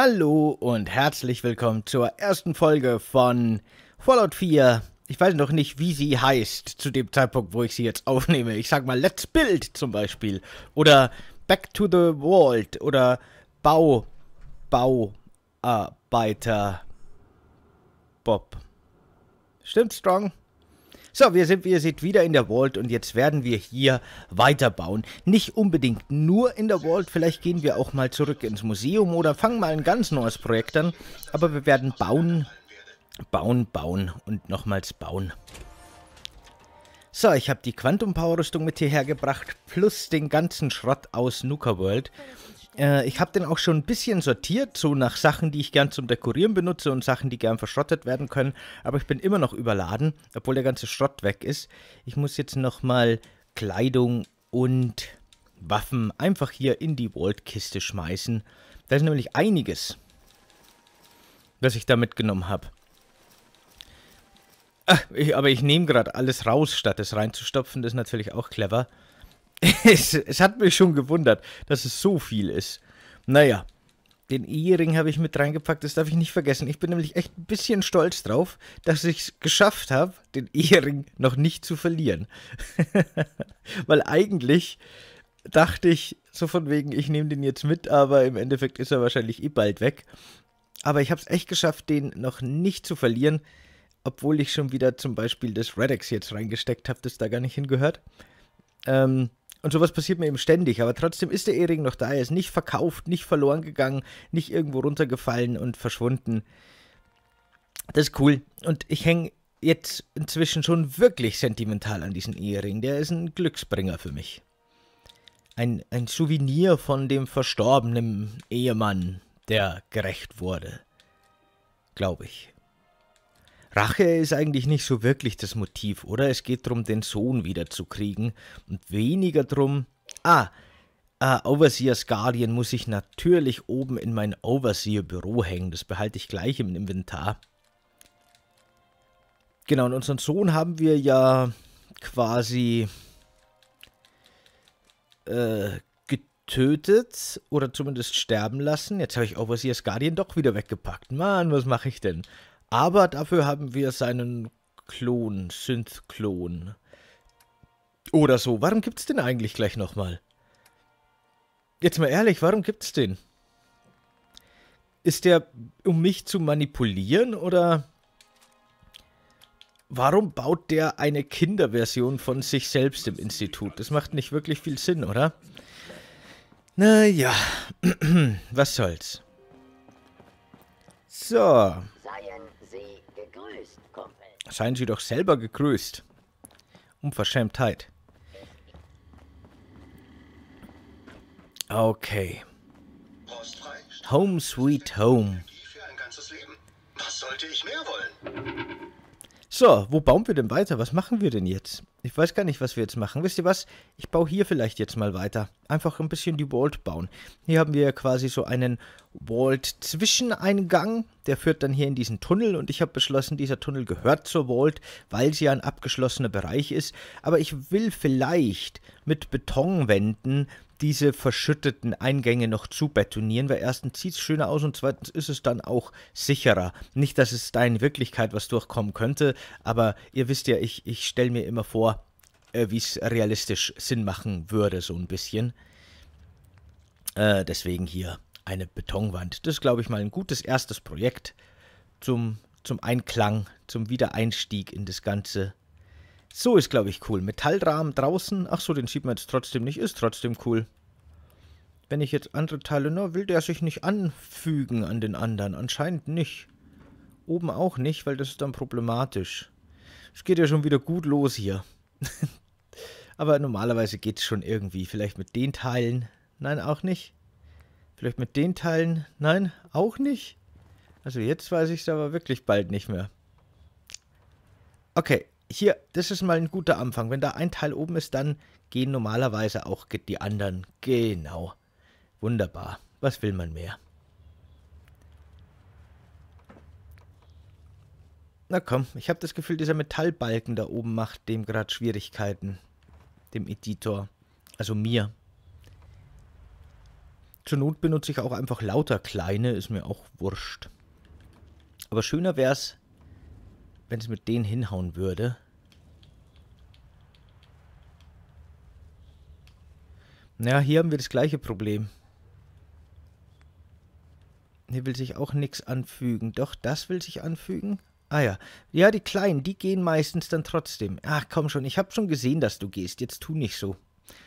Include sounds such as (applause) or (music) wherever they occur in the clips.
Hallo und herzlich willkommen zur ersten Folge von Fallout 4. Ich weiß noch nicht, wie sie heißt zu dem Zeitpunkt, wo ich sie jetzt aufnehme. Ich sag mal Let's Build zum Beispiel oder Back to the Vault oder Bau Bauarbeiter Bob. Stimmt, Strong? So, wir sind, wie ihr seht, wieder in der Vault und jetzt werden wir hier weiterbauen. Nicht unbedingt nur in der Vault, vielleicht gehen wir auch mal zurück ins Museum oder fangen mal ein ganz neues Projekt an. Aber wir werden bauen, bauen, bauen und nochmals bauen. So, ich habe die Quantum Power Rüstung mit hierher gebracht, plus den ganzen Schrott aus Nuka World äh, ich habe den auch schon ein bisschen sortiert, so nach Sachen, die ich gern zum Dekorieren benutze und Sachen, die gern verschrottet werden können. Aber ich bin immer noch überladen, obwohl der ganze Schrott weg ist. Ich muss jetzt nochmal Kleidung und Waffen einfach hier in die Vault-Kiste schmeißen. Da ist nämlich einiges, was ich da mitgenommen habe. Ah, aber ich nehme gerade alles raus, statt es reinzustopfen. Das ist natürlich auch clever. (laughs) es, es, hat mich schon gewundert, dass es so viel ist. Naja, den Ehering habe ich mit reingepackt, das darf ich nicht vergessen. Ich bin nämlich echt ein bisschen stolz drauf, dass ich es geschafft habe, den Ehering noch nicht zu verlieren. (laughs) Weil eigentlich dachte ich so von wegen, ich nehme den jetzt mit, aber im Endeffekt ist er wahrscheinlich eh bald weg. Aber ich habe es echt geschafft, den noch nicht zu verlieren, obwohl ich schon wieder zum Beispiel das Redex jetzt reingesteckt habe, das da gar nicht hingehört. Ähm, und sowas passiert mir eben ständig, aber trotzdem ist der Ehering noch da. Er ist nicht verkauft, nicht verloren gegangen, nicht irgendwo runtergefallen und verschwunden. Das ist cool. Und ich hänge jetzt inzwischen schon wirklich sentimental an diesen Ehering. Der ist ein Glücksbringer für mich. Ein, ein Souvenir von dem verstorbenen Ehemann, der gerecht wurde. Glaube ich. Rache ist eigentlich nicht so wirklich das Motiv, oder? Es geht darum, den Sohn wiederzukriegen und weniger darum, ah, äh, Overseers Guardian muss ich natürlich oben in mein Overseer-Büro hängen, das behalte ich gleich im Inventar. Genau, und unseren Sohn haben wir ja quasi äh, getötet oder zumindest sterben lassen. Jetzt habe ich Overseers Guardian doch wieder weggepackt. Mann, was mache ich denn? Aber dafür haben wir seinen Klon, Synth-Klon. Oder so. Warum gibt's den eigentlich gleich nochmal? Jetzt mal ehrlich, warum gibt's den? Ist der, um mich zu manipulieren oder warum baut der eine Kinderversion von sich selbst im Institut? Das macht nicht wirklich viel Sinn, oder? Naja, (clears throat) was soll's. So. Seien Sie doch selber gegrüßt. Unverschämtheit. Okay. Home Sweet Home. Was sollte ich mehr wollen? So, wo bauen wir denn weiter? Was machen wir denn jetzt? Ich weiß gar nicht, was wir jetzt machen. Wisst ihr was? Ich baue hier vielleicht jetzt mal weiter. Einfach ein bisschen die Vault bauen. Hier haben wir ja quasi so einen Vault-Zwischeneingang. Der führt dann hier in diesen Tunnel und ich habe beschlossen, dieser Tunnel gehört zur Vault, weil sie ja ein abgeschlossener Bereich ist. Aber ich will vielleicht mit Betonwänden diese verschütteten Eingänge noch zu betonieren, weil erstens sieht es schöner aus und zweitens ist es dann auch sicherer. Nicht, dass es da in Wirklichkeit was durchkommen könnte, aber ihr wisst ja, ich, ich stelle mir immer vor, äh, wie es realistisch Sinn machen würde, so ein bisschen. Äh, deswegen hier eine Betonwand. Das ist, glaube ich, mal ein gutes erstes Projekt zum, zum Einklang, zum Wiedereinstieg in das Ganze. So ist, glaube ich, cool. Metallrahmen draußen. Ach so, den sieht man jetzt trotzdem nicht. Ist trotzdem cool. Wenn ich jetzt andere Teile... Na, will der sich nicht anfügen an den anderen? Anscheinend nicht. Oben auch nicht, weil das ist dann problematisch. Es geht ja schon wieder gut los hier. (laughs) Aber normalerweise geht es schon irgendwie. Vielleicht mit den Teilen. Nein, auch nicht. Vielleicht mit den Teilen. Nein, auch nicht. Also jetzt weiß ich es aber wirklich bald nicht mehr. Okay, hier, das ist mal ein guter Anfang. Wenn da ein Teil oben ist, dann gehen normalerweise auch die anderen. Genau. Wunderbar. Was will man mehr? Na komm, ich habe das Gefühl, dieser Metallbalken da oben macht dem gerade Schwierigkeiten. Dem Editor. Also mir. Zur Not benutze ich auch einfach lauter kleine, ist mir auch wurscht. Aber schöner wäre es, wenn es mit denen hinhauen würde. Naja, hier haben wir das gleiche Problem. Hier will sich auch nichts anfügen. Doch, das will sich anfügen. Ah ja. Ja, die Kleinen, die gehen meistens dann trotzdem. Ach, komm schon, ich habe schon gesehen, dass du gehst. Jetzt tu nicht so.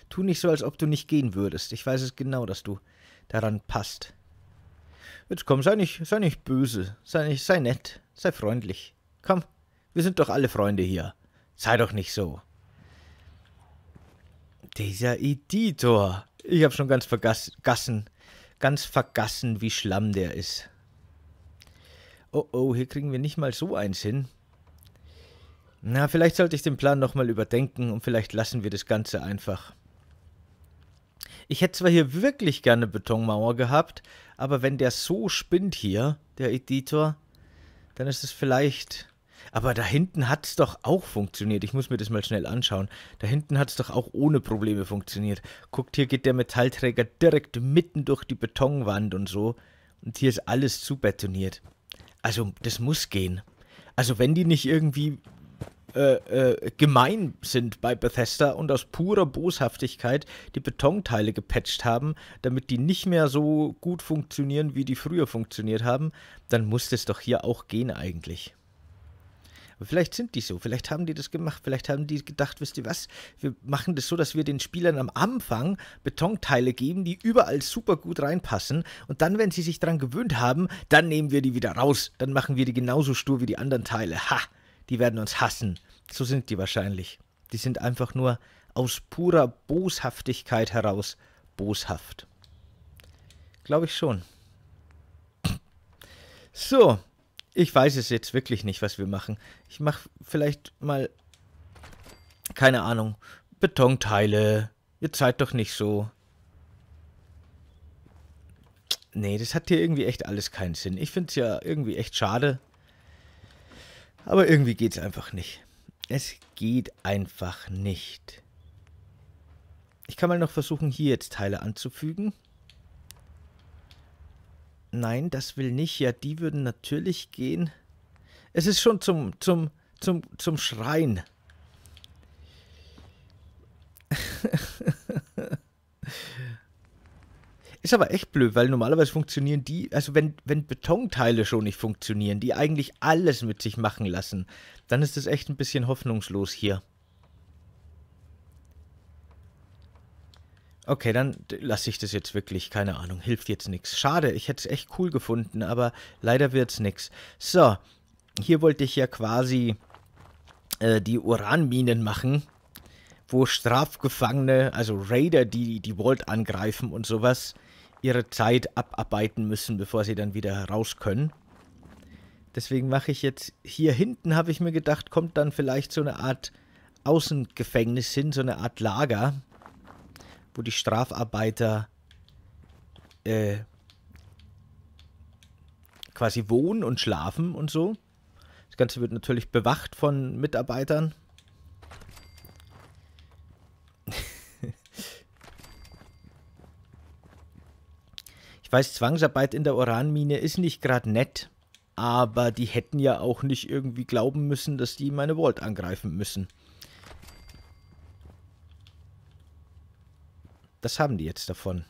Tu nicht so, als ob du nicht gehen würdest. Ich weiß es genau, dass du daran passt. Jetzt komm, sei nicht, sei nicht böse. Sei, nicht, sei nett. Sei freundlich. Komm, wir sind doch alle Freunde hier. Sei doch nicht so. Dieser Editor. Ich hab schon ganz vergessen, ganz vergessen, wie schlamm der ist. Oh oh, hier kriegen wir nicht mal so eins hin. Na, vielleicht sollte ich den Plan nochmal überdenken und vielleicht lassen wir das Ganze einfach. Ich hätte zwar hier wirklich gerne Betonmauer gehabt, aber wenn der so spinnt hier, der Editor, dann ist es vielleicht aber da hinten hat es doch auch funktioniert. Ich muss mir das mal schnell anschauen. Da hinten hat es doch auch ohne Probleme funktioniert. Guckt, hier geht der Metallträger direkt mitten durch die Betonwand und so. Und hier ist alles zu betoniert. Also, das muss gehen. Also, wenn die nicht irgendwie äh, äh, gemein sind bei Bethesda und aus purer Boshaftigkeit die Betonteile gepatcht haben, damit die nicht mehr so gut funktionieren, wie die früher funktioniert haben, dann muss das doch hier auch gehen eigentlich vielleicht sind die so, vielleicht haben die das gemacht, vielleicht haben die gedacht, wisst ihr was, wir machen das so, dass wir den Spielern am Anfang Betonteile geben, die überall super gut reinpassen und dann, wenn sie sich daran gewöhnt haben, dann nehmen wir die wieder raus, dann machen wir die genauso stur wie die anderen Teile. Ha, die werden uns hassen. So sind die wahrscheinlich. Die sind einfach nur aus purer Boshaftigkeit heraus boshaft. Glaube ich schon. So, ich weiß es jetzt wirklich nicht, was wir machen. Ich mache vielleicht mal, keine Ahnung, Betonteile. Ihr seid doch nicht so. Nee, das hat hier irgendwie echt alles keinen Sinn. Ich finde es ja irgendwie echt schade. Aber irgendwie geht es einfach nicht. Es geht einfach nicht. Ich kann mal noch versuchen, hier jetzt Teile anzufügen. Nein, das will nicht. Ja, die würden natürlich gehen. Es ist schon zum, zum, zum, zum Schreien. (laughs) ist aber echt blöd, weil normalerweise funktionieren die, also wenn, wenn Betonteile schon nicht funktionieren, die eigentlich alles mit sich machen lassen, dann ist es echt ein bisschen hoffnungslos hier. Okay, dann lasse ich das jetzt wirklich. Keine Ahnung, hilft jetzt nichts. Schade, ich hätte es echt cool gefunden, aber leider wird es nichts. So, hier wollte ich ja quasi äh, die Uranminen machen, wo Strafgefangene, also Raider, die die Vault angreifen und sowas, ihre Zeit abarbeiten müssen, bevor sie dann wieder raus können. Deswegen mache ich jetzt hier hinten, habe ich mir gedacht, kommt dann vielleicht so eine Art Außengefängnis hin, so eine Art Lager wo die Strafarbeiter äh, quasi wohnen und schlafen und so. Das Ganze wird natürlich bewacht von Mitarbeitern. (laughs) ich weiß, Zwangsarbeit in der Uranmine ist nicht gerade nett, aber die hätten ja auch nicht irgendwie glauben müssen, dass die meine Vault angreifen müssen. Das haben die jetzt davon.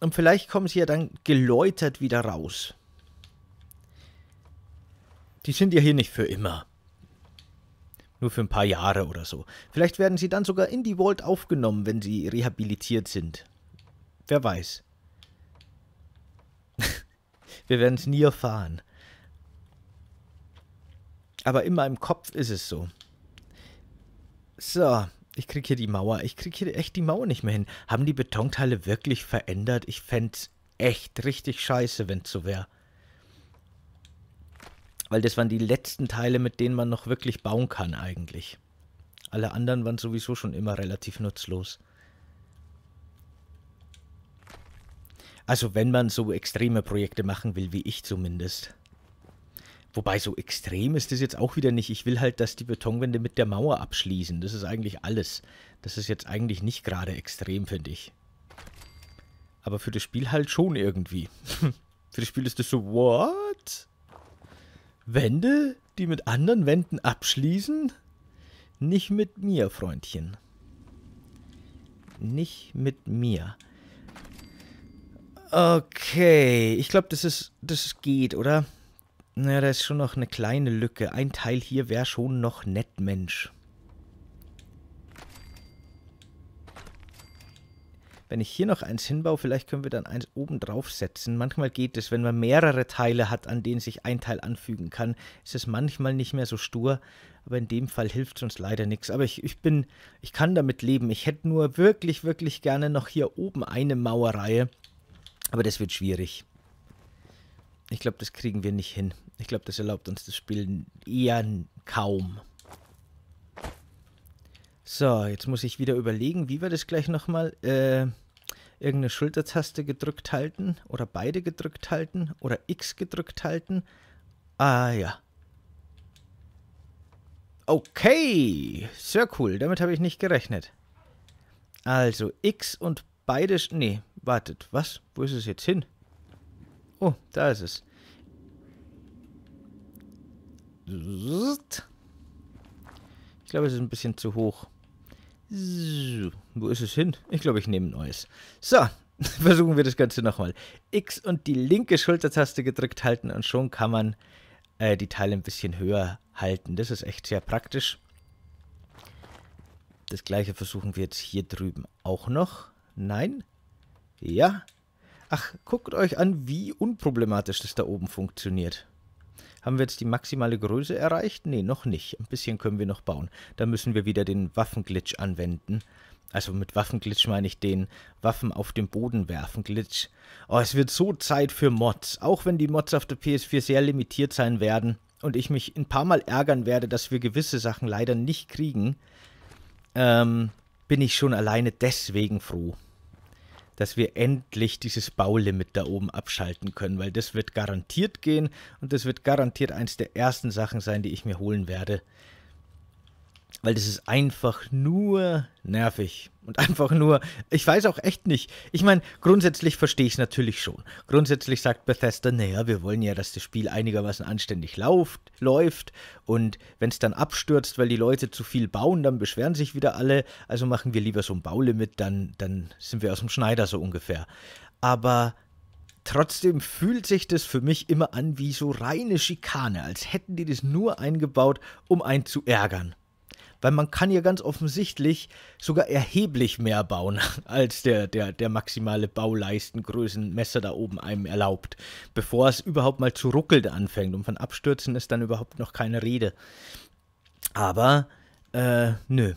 Und vielleicht kommen sie ja dann geläutert wieder raus. Die sind ja hier nicht für immer. Nur für ein paar Jahre oder so. Vielleicht werden sie dann sogar in die Vault aufgenommen, wenn sie rehabilitiert sind. Wer weiß. (laughs) Wir werden es nie erfahren. Aber in meinem Kopf ist es so. So, ich kriege hier die Mauer. Ich kriege hier echt die Mauer nicht mehr hin. Haben die Betonteile wirklich verändert? Ich fände es echt richtig scheiße, wenn es so wäre. Weil das waren die letzten Teile, mit denen man noch wirklich bauen kann eigentlich. Alle anderen waren sowieso schon immer relativ nutzlos. Also wenn man so extreme Projekte machen will, wie ich zumindest. Wobei so extrem ist das jetzt auch wieder nicht. Ich will halt, dass die Betonwände mit der Mauer abschließen. Das ist eigentlich alles. Das ist jetzt eigentlich nicht gerade extrem, finde ich. Aber für das Spiel halt schon irgendwie. (laughs) für das Spiel ist das so, what? Wände, die mit anderen Wänden abschließen? Nicht mit mir, Freundchen. Nicht mit mir. Okay, ich glaube, das ist, das geht, oder? Naja, da ist schon noch eine kleine Lücke. Ein Teil hier wäre schon noch nett, Mensch. Wenn ich hier noch eins hinbaue, vielleicht können wir dann eins oben drauf setzen. Manchmal geht es, wenn man mehrere Teile hat, an denen sich ein Teil anfügen kann, ist es manchmal nicht mehr so stur. Aber in dem Fall hilft es uns leider nichts. Aber ich, ich bin, ich kann damit leben. Ich hätte nur wirklich, wirklich gerne noch hier oben eine Mauerreihe. Aber das wird schwierig. Ich glaube, das kriegen wir nicht hin. Ich glaube, das erlaubt uns das Spiel eher kaum. So, jetzt muss ich wieder überlegen, wie wir das gleich nochmal... Äh, irgendeine Schultertaste gedrückt halten oder beide gedrückt halten oder X gedrückt halten. Ah ja. Okay, sehr cool. Damit habe ich nicht gerechnet. Also X und beide... Nee, wartet, was? Wo ist es jetzt hin? Oh, da ist es. Ich glaube, es ist ein bisschen zu hoch. Wo ist es hin? Ich glaube, ich nehme ein neues. So, (laughs) versuchen wir das Ganze nochmal. X und die linke Schultertaste gedrückt halten und schon kann man äh, die Teile ein bisschen höher halten. Das ist echt sehr praktisch. Das gleiche versuchen wir jetzt hier drüben auch noch. Nein? Ja? Ach, guckt euch an, wie unproblematisch das da oben funktioniert. Haben wir jetzt die maximale Größe erreicht? Nee, noch nicht. Ein bisschen können wir noch bauen. Da müssen wir wieder den Waffenglitch anwenden. Also mit Waffenglitch meine ich den Waffen auf den Boden werfen Glitch. Oh, es wird so Zeit für Mods. Auch wenn die Mods auf der PS4 sehr limitiert sein werden und ich mich ein paar Mal ärgern werde, dass wir gewisse Sachen leider nicht kriegen, ähm, bin ich schon alleine deswegen froh dass wir endlich dieses Baulimit da oben abschalten können, weil das wird garantiert gehen und das wird garantiert eins der ersten Sachen sein, die ich mir holen werde. Weil das ist einfach nur nervig und einfach nur, ich weiß auch echt nicht. Ich meine, grundsätzlich verstehe ich es natürlich schon. Grundsätzlich sagt Bethesda, naja, wir wollen ja, dass das Spiel einigermaßen anständig lauft, läuft und wenn es dann abstürzt, weil die Leute zu viel bauen, dann beschweren sich wieder alle, also machen wir lieber so ein Baulimit, dann, dann sind wir aus dem Schneider so ungefähr. Aber Trotzdem fühlt sich das für mich immer an wie so reine Schikane, als hätten die das nur eingebaut, um einen zu ärgern weil man kann ja ganz offensichtlich sogar erheblich mehr bauen, (laughs) als der, der, der maximale Bauleistengrößenmesser da oben einem erlaubt, bevor es überhaupt mal zu ruckeln anfängt. Und von Abstürzen ist dann überhaupt noch keine Rede. Aber, äh, nö.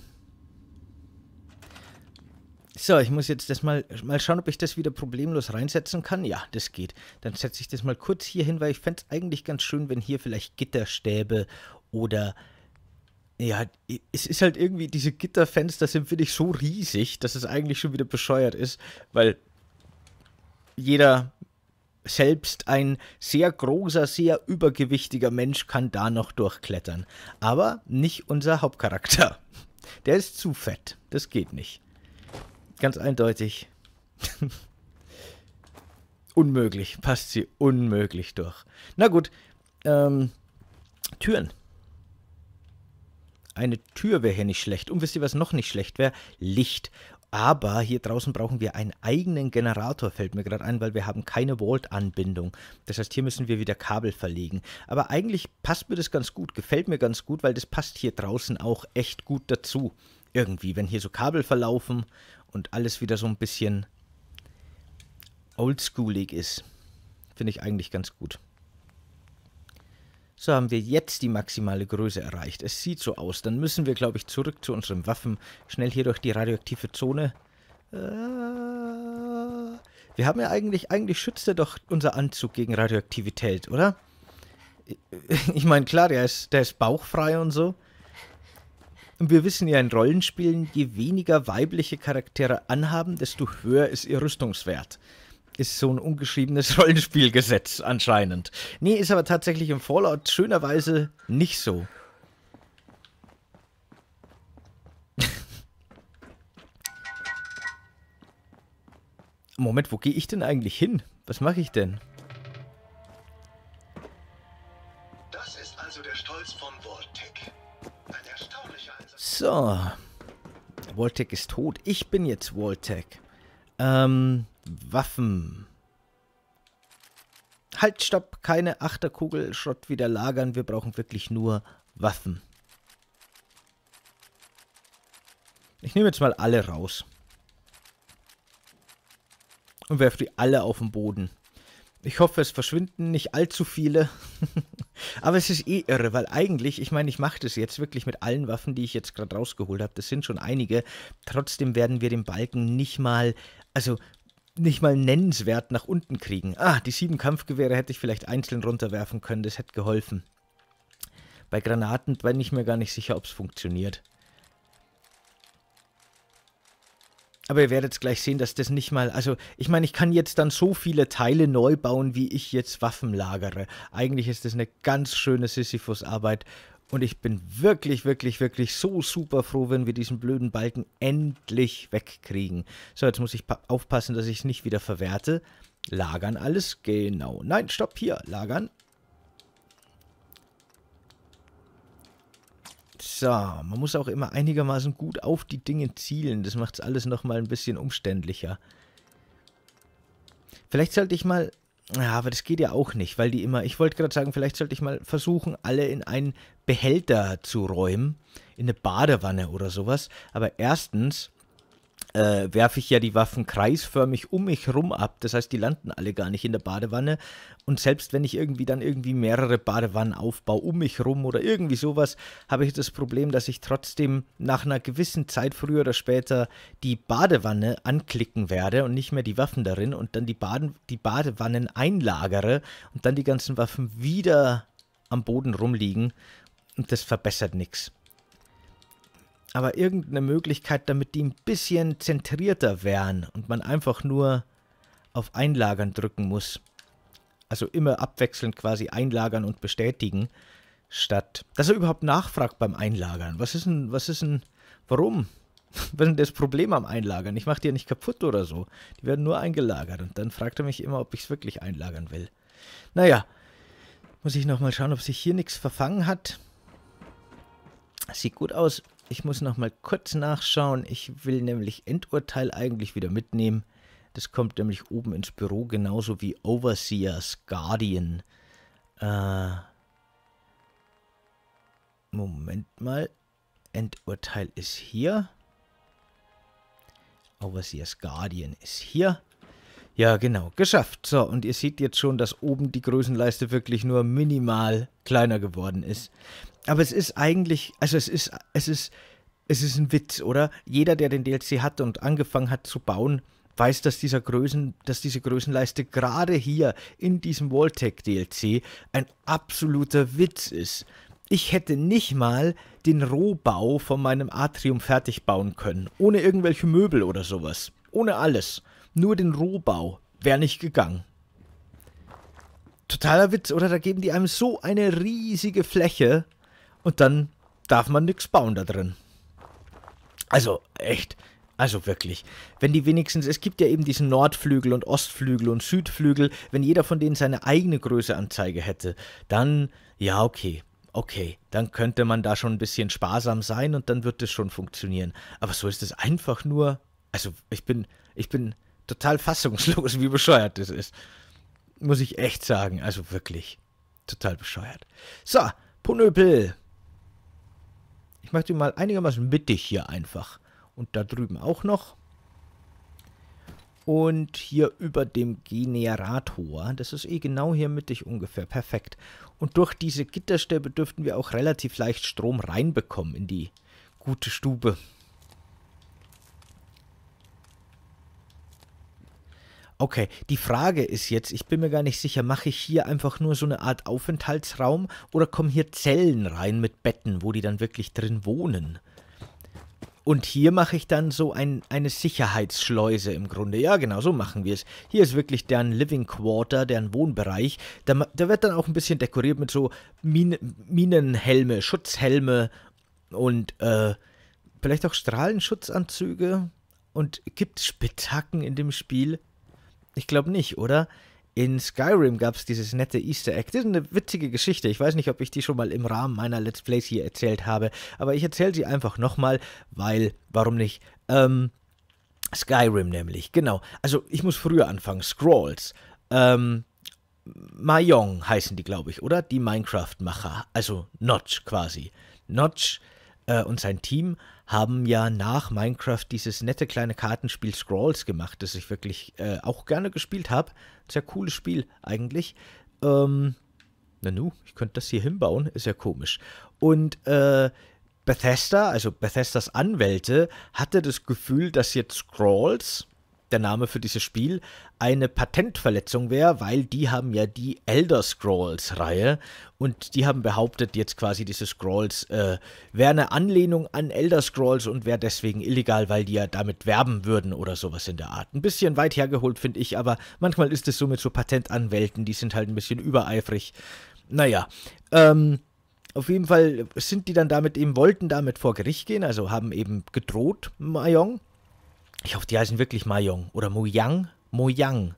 So, ich muss jetzt das mal, mal schauen, ob ich das wieder problemlos reinsetzen kann. Ja, das geht. Dann setze ich das mal kurz hier hin, weil ich fände es eigentlich ganz schön, wenn hier vielleicht Gitterstäbe oder ja, es ist halt irgendwie, diese Gitterfenster sind, finde ich, so riesig, dass es eigentlich schon wieder bescheuert ist, weil jeder selbst ein sehr großer, sehr übergewichtiger Mensch kann da noch durchklettern. Aber nicht unser Hauptcharakter. Der ist zu fett. Das geht nicht. Ganz eindeutig. (laughs) unmöglich. Passt sie unmöglich durch. Na gut. Ähm, Türen. Eine Tür wäre hier nicht schlecht. Und wisst ihr, was noch nicht schlecht wäre? Licht. Aber hier draußen brauchen wir einen eigenen Generator, fällt mir gerade ein, weil wir haben keine Vault-Anbindung. Das heißt, hier müssen wir wieder Kabel verlegen. Aber eigentlich passt mir das ganz gut, gefällt mir ganz gut, weil das passt hier draußen auch echt gut dazu. Irgendwie, wenn hier so Kabel verlaufen und alles wieder so ein bisschen oldschoolig ist. Finde ich eigentlich ganz gut. So haben wir jetzt die maximale Größe erreicht. Es sieht so aus. Dann müssen wir, glaube ich, zurück zu unseren Waffen. Schnell hier durch die radioaktive Zone. Äh, wir haben ja eigentlich, eigentlich schützt er doch unser Anzug gegen Radioaktivität, oder? Ich meine, klar, der ist, der ist bauchfrei und so. Und wir wissen ja in Rollenspielen, je weniger weibliche Charaktere anhaben, desto höher ist ihr Rüstungswert. Ist so ein ungeschriebenes (laughs) Rollenspielgesetz anscheinend. Nee, ist aber tatsächlich im Fallout schönerweise nicht so. (laughs) Moment, wo gehe ich denn eigentlich hin? Was mache ich denn? Das ist also der Stolz von Voltec. Ein erstaunlicher Einsatz. So. Voltec ist tot. Ich bin jetzt Voltec. Ähm, Waffen. Halt, stopp, keine Achterkugel, Schrott wieder lagern, wir brauchen wirklich nur Waffen. Ich nehme jetzt mal alle raus. Und werfe die alle auf den Boden. Ich hoffe, es verschwinden nicht allzu viele. (laughs) Aber es ist eh irre, weil eigentlich, ich meine, ich mache das jetzt wirklich mit allen Waffen, die ich jetzt gerade rausgeholt habe. Das sind schon einige. Trotzdem werden wir den Balken nicht mal, also nicht mal nennenswert nach unten kriegen. Ah, die sieben Kampfgewehre hätte ich vielleicht einzeln runterwerfen können, das hätte geholfen. Bei Granaten bin ich mir gar nicht sicher, ob es funktioniert. Aber ihr werdet gleich sehen, dass das nicht mal... Also, ich meine, ich kann jetzt dann so viele Teile neu bauen, wie ich jetzt Waffen lagere. Eigentlich ist das eine ganz schöne Sisyphus-Arbeit und ich bin wirklich, wirklich, wirklich so super froh, wenn wir diesen blöden Balken endlich wegkriegen. So, jetzt muss ich aufpassen, dass ich es nicht wieder verwerte. Lagern alles, genau. Nein, stopp, hier, lagern. So, man muss auch immer einigermaßen gut auf die Dinge zielen. Das macht es alles nochmal ein bisschen umständlicher. Vielleicht sollte ich mal ja, aber das geht ja auch nicht, weil die immer. Ich wollte gerade sagen, vielleicht sollte ich mal versuchen, alle in einen Behälter zu räumen, in eine Badewanne oder sowas. Aber erstens äh, werfe ich ja die Waffen kreisförmig um mich rum ab. Das heißt, die landen alle gar nicht in der Badewanne. Und selbst wenn ich irgendwie dann irgendwie mehrere Badewannen aufbaue um mich rum oder irgendwie sowas, habe ich das Problem, dass ich trotzdem nach einer gewissen Zeit früher oder später die Badewanne anklicken werde und nicht mehr die Waffen darin und dann die, Baden die Badewannen einlagere und dann die ganzen Waffen wieder am Boden rumliegen. Und das verbessert nichts aber irgendeine Möglichkeit, damit die ein bisschen zentrierter wären und man einfach nur auf Einlagern drücken muss. Also immer abwechselnd quasi einlagern und bestätigen, statt dass er überhaupt nachfragt beim Einlagern. Was ist denn, was ist denn, warum? (laughs) Was ist denn das Problem am Einlagern? Ich mache die ja nicht kaputt oder so. Die werden nur eingelagert und dann fragt er mich immer, ob ich es wirklich einlagern will. Naja, muss ich nochmal schauen, ob sich hier nichts verfangen hat. Sieht gut aus. Ich muss noch mal kurz nachschauen. Ich will nämlich Endurteil eigentlich wieder mitnehmen. Das kommt nämlich oben ins Büro, genauso wie Overseers Guardian. Äh, Moment mal. Endurteil ist hier. Overseers Guardian ist hier. Ja, genau, geschafft. So, und ihr seht jetzt schon, dass oben die Größenleiste wirklich nur minimal kleiner geworden ist. Aber es ist eigentlich, also es ist, es ist, es ist ein Witz, oder? Jeder, der den DLC hat und angefangen hat zu bauen, weiß, dass dieser Größen, dass diese Größenleiste gerade hier in diesem Walltech DLC ein absoluter Witz ist. Ich hätte nicht mal den Rohbau von meinem Atrium fertig bauen können, ohne irgendwelche Möbel oder sowas, ohne alles. Nur den Rohbau wäre nicht gegangen. Totaler Witz, oder? Da geben die einem so eine riesige Fläche und dann darf man nichts bauen da drin. Also, echt. Also wirklich, wenn die wenigstens, es gibt ja eben diesen Nordflügel und Ostflügel und Südflügel, wenn jeder von denen seine eigene Größeanzeige hätte, dann, ja, okay, okay, dann könnte man da schon ein bisschen sparsam sein und dann wird es schon funktionieren. Aber so ist es einfach nur, also ich bin, ich bin total fassungslos, wie bescheuert das ist. Muss ich echt sagen. Also wirklich. Total bescheuert. So, Punöpel. Ich mache die mal einigermaßen mittig hier einfach. Und da drüben auch noch. Und hier über dem Generator, das ist eh genau hier mittig ungefähr, perfekt. Und durch diese Gitterstäbe dürften wir auch relativ leicht Strom reinbekommen in die gute Stube. Okay, die Frage ist jetzt, ich bin mir gar nicht sicher, mache ich hier einfach nur so eine Art Aufenthaltsraum oder kommen hier Zellen rein mit Betten, wo die dann wirklich drin wohnen? Und hier mache ich dann so ein, eine Sicherheitsschleuse im Grunde. Ja, genau, so machen wir es. Hier ist wirklich deren Living Quarter, deren Wohnbereich. Da, da wird dann auch ein bisschen dekoriert mit so Min Minenhelme, Schutzhelme und äh, vielleicht auch Strahlenschutzanzüge. Und gibt Spitzhacken in dem Spiel? Ich glaube nicht, oder? In Skyrim gab es dieses nette Easter Egg. Das ist eine witzige Geschichte. Ich weiß nicht, ob ich die schon mal im Rahmen meiner Let's Plays hier erzählt habe, aber ich erzähle sie einfach nochmal, weil, warum nicht? Ähm, Skyrim nämlich, genau. Also ich muss früher anfangen. Scrolls. Ähm, Mayong heißen die, glaube ich, oder? Die Minecraft-Macher. Also Notch quasi. Notch äh, und sein Team haben ja nach Minecraft dieses nette kleine Kartenspiel Scrolls gemacht, das ich wirklich äh, auch gerne gespielt habe. Sehr cooles Spiel eigentlich. Ähm, na ich könnte das hier hinbauen, ist ja komisch. Und äh, Bethesda, also Bethesdas Anwälte, hatte das Gefühl, dass jetzt Scrolls der Name für dieses Spiel, eine Patentverletzung wäre, weil die haben ja die Elder Scrolls-Reihe und die haben behauptet, jetzt quasi diese Scrolls äh, wäre eine Anlehnung an Elder Scrolls und wäre deswegen illegal, weil die ja damit werben würden oder sowas in der Art. Ein bisschen weit hergeholt, finde ich, aber manchmal ist es so mit so Patentanwälten, die sind halt ein bisschen übereifrig. Naja, ähm, auf jeden Fall sind die dann damit eben, wollten damit vor Gericht gehen, also haben eben gedroht, Mayong, ich hoffe, die heißen wirklich Mayong oder Mojang. Mojang.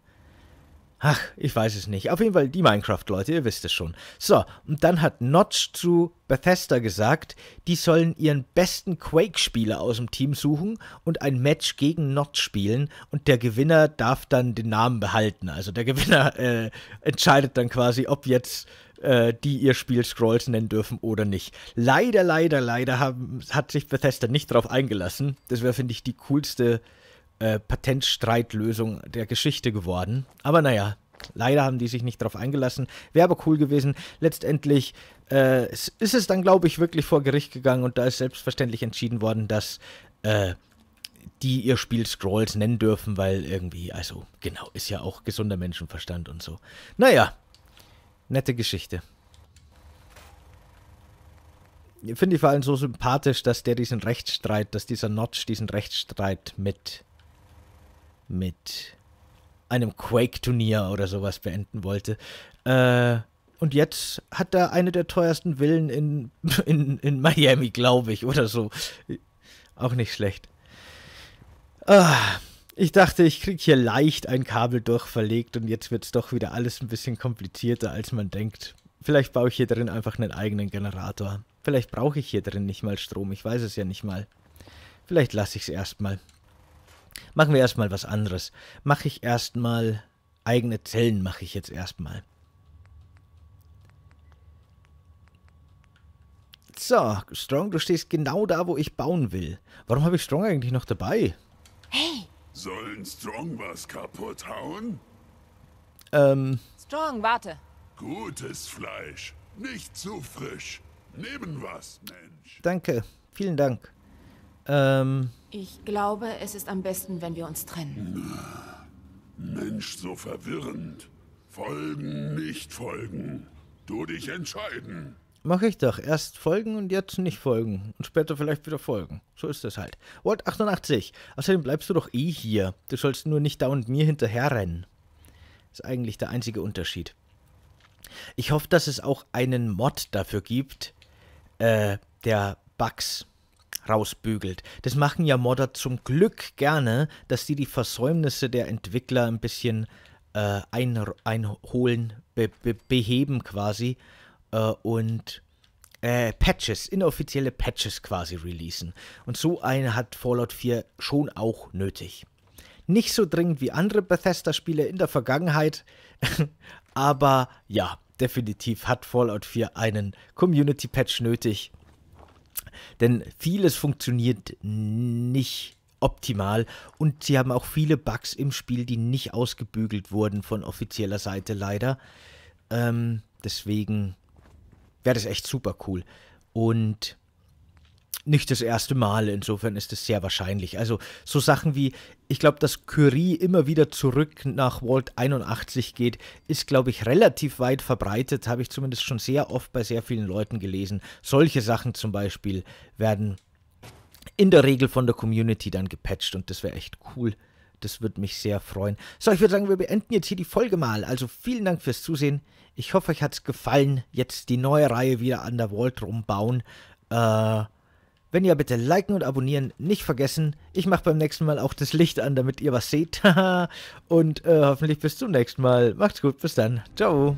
Ach, ich weiß es nicht. Auf jeden Fall die Minecraft-Leute, ihr wisst es schon. So, und dann hat Notch zu Bethesda gesagt, die sollen ihren besten Quake-Spieler aus dem Team suchen und ein Match gegen Notch spielen und der Gewinner darf dann den Namen behalten. Also der Gewinner (laughs) äh, entscheidet dann quasi, ob jetzt äh, die ihr Spiel Scrolls nennen dürfen oder nicht. Leider, leider, leider haben, hat sich Bethesda nicht darauf eingelassen. Das wäre, finde ich, die coolste äh, Patentstreitlösung der Geschichte geworden. Aber naja, leider haben die sich nicht darauf eingelassen. Wäre aber cool gewesen. Letztendlich äh, ist es dann, glaube ich, wirklich vor Gericht gegangen und da ist selbstverständlich entschieden worden, dass äh, die ihr Spiel Scrolls nennen dürfen, weil irgendwie, also genau, ist ja auch gesunder Menschenverstand und so. Naja, Nette Geschichte. Finde ich vor allem so sympathisch, dass der diesen Rechtsstreit, dass dieser Notch diesen Rechtsstreit mit mit einem Quake-Turnier oder sowas beenden wollte. Äh, und jetzt hat er eine der teuersten Villen in, (laughs) in, in Miami, glaube ich, oder so. Auch nicht schlecht. Ah. Ich dachte, ich kriege hier leicht ein Kabel durchverlegt und jetzt wird es doch wieder alles ein bisschen komplizierter, als man denkt. Vielleicht baue ich hier drin einfach einen eigenen Generator. Vielleicht brauche ich hier drin nicht mal Strom, ich weiß es ja nicht mal. Vielleicht lasse ich es erstmal. Machen wir erstmal was anderes. Mache ich erstmal eigene Zellen, mache ich jetzt erstmal. So, Strong, du stehst genau da, wo ich bauen will. Warum habe ich Strong eigentlich noch dabei? Hey, Sollen Strong was kaputt hauen? Ähm. Strong, warte. Gutes Fleisch. Nicht zu frisch. Nehmen was, Mensch. Danke. Vielen Dank. Ähm. Ich glaube, es ist am besten, wenn wir uns trennen. Mensch, so verwirrend. Folgen, nicht folgen. Du dich entscheiden. Mache ich doch. Erst folgen und jetzt nicht folgen. Und später vielleicht wieder folgen. So ist das halt. Wort 88. Außerdem bleibst du doch eh hier. Du sollst nur nicht dauernd mir hinterherrennen. Ist eigentlich der einzige Unterschied. Ich hoffe, dass es auch einen Mod dafür gibt, äh, der Bugs rausbügelt. Das machen ja Modder zum Glück gerne, dass die die Versäumnisse der Entwickler ein bisschen äh, ein, einholen, be, be, beheben quasi äh, und äh, Patches, inoffizielle Patches quasi releasen. Und so eine hat Fallout 4 schon auch nötig. Nicht so dringend wie andere Bethesda-Spiele in der Vergangenheit, (laughs) aber ja, definitiv hat Fallout 4 einen Community-Patch nötig. Denn vieles funktioniert nicht optimal und sie haben auch viele Bugs im Spiel, die nicht ausgebügelt wurden von offizieller Seite leider. Ähm, deswegen wäre das echt super cool. Und nicht das erste Mal, insofern ist es sehr wahrscheinlich. Also so Sachen wie, ich glaube, dass Curie immer wieder zurück nach Vault 81 geht, ist, glaube ich, relativ weit verbreitet, habe ich zumindest schon sehr oft bei sehr vielen Leuten gelesen. Solche Sachen zum Beispiel werden in der Regel von der Community dann gepatcht und das wäre echt cool. Das würde mich sehr freuen. So, ich würde sagen, wir beenden jetzt hier die Folge mal. Also vielen Dank fürs Zusehen. Ich hoffe, euch hat es gefallen. Jetzt die neue Reihe wieder an der Vault rumbauen. Äh, wenn ja, bitte liken und abonnieren nicht vergessen. Ich mache beim nächsten Mal auch das Licht an, damit ihr was seht. (laughs) und äh, hoffentlich bis zum nächsten Mal. Macht's gut, bis dann. Ciao.